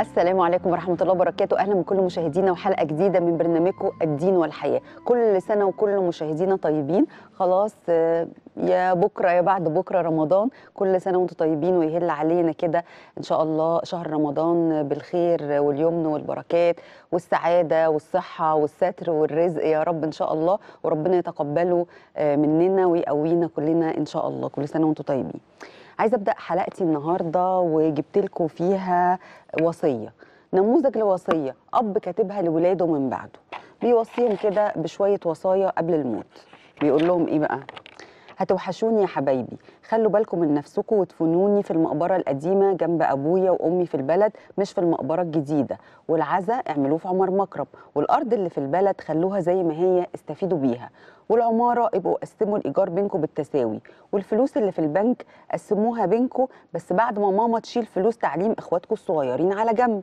السلام عليكم ورحمة الله وبركاته أهلا بكل مشاهدينا وحلقة جديدة من برنامجكم الدين والحياة كل سنة وكل مشاهدينا طيبين خلاص آه، يا بكرة يا بعد بكرة رمضان كل سنة وانتم طيبين ويهل علينا كده إن شاء الله شهر رمضان بالخير واليمن والبركات والسعادة والصحة والستر والرزق يا رب إن شاء الله وربنا يتقبله آه، مننا ويقوينا كلنا إن شاء الله كل سنة وانتم طيبين عايزه ابدا حلقتي النهارده وجبت لكم فيها وصيه نموذج لوصيه اب كاتبها لولاده من بعده بيوصيهم كده بشويه وصايا قبل الموت بيقول لهم ايه بقى هتوحشوني يا حبايبي خلوا بالكم من نفسكم وادفنوني في المقبره القديمه جنب ابويا وامي في البلد مش في المقبره الجديده والعزا اعملوه في عمر مكرم والارض اللي في البلد خلوها زي ما هي استفيدوا بيها والعماره ابقوا قسموا الايجار بينكم بالتساوي والفلوس اللي في البنك قسموها بينكم بس بعد ما ماما تشيل فلوس تعليم اخواتكم الصغيرين على جنب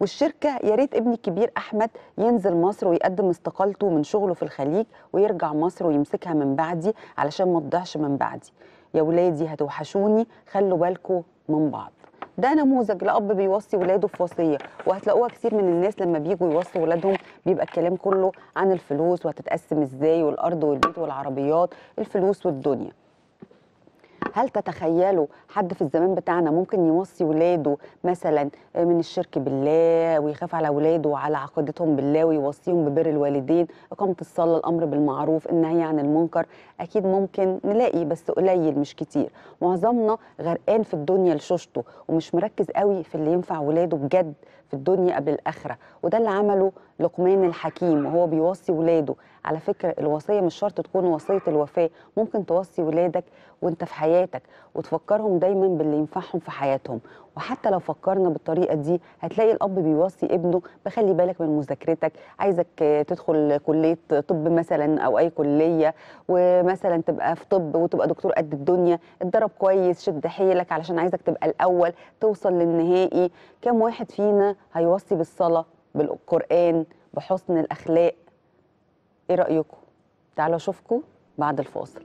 والشركه يا ريت ابني الكبير احمد ينزل مصر ويقدم استقالته من شغله في الخليج ويرجع مصر ويمسكها من بعدي علشان ما تضيعش من بعدي يا ولادي هتوحشوني خلوا بالكم من بعض ده نموذج لاب بيوصي ولاده في وصيه وهتلاقوها كتير من الناس لما بييجوا يوصوا ولادهم بيبقى الكلام كله عن الفلوس وهتتقسم ازاي والارض والبيت والعربيات الفلوس والدنيا هل تتخيلوا حد في الزمان بتاعنا ممكن يوصي ولاده مثلا من الشرك بالله ويخاف على ولاده وعلى عقيدتهم بالله ويوصيهم ببر الوالدين إقامة الصلاة الأمر بالمعروف النهي عن المنكر أكيد ممكن نلاقي بس قليل مش كتير معظمنا غرقان في الدنيا لشوشته ومش مركز قوي في اللي ينفع ولاده بجد في الدنيا قبل الآخرة وده اللي عمله لقمان الحكيم وهو بيوصي ولاده على فكره الوصيه مش شرط تكون وصيه الوفاه ممكن توصي ولادك وانت في حياتك وتفكرهم دايما باللي ينفعهم في حياتهم وحتى لو فكرنا بالطريقه دي هتلاقي الاب بيوصي ابنه بخلي بالك من مذاكرتك عايزك تدخل كليه طب مثلا او اي كليه ومثلا تبقى في طب وتبقى دكتور قد الدنيا اتدرب كويس شد حيلك علشان عايزك تبقى الاول توصل للنهائي كم واحد فينا هيوصي بالصلاه بالقران بحسن الاخلاق ايه رايكم تعالوا اشوفكم بعد الفاصل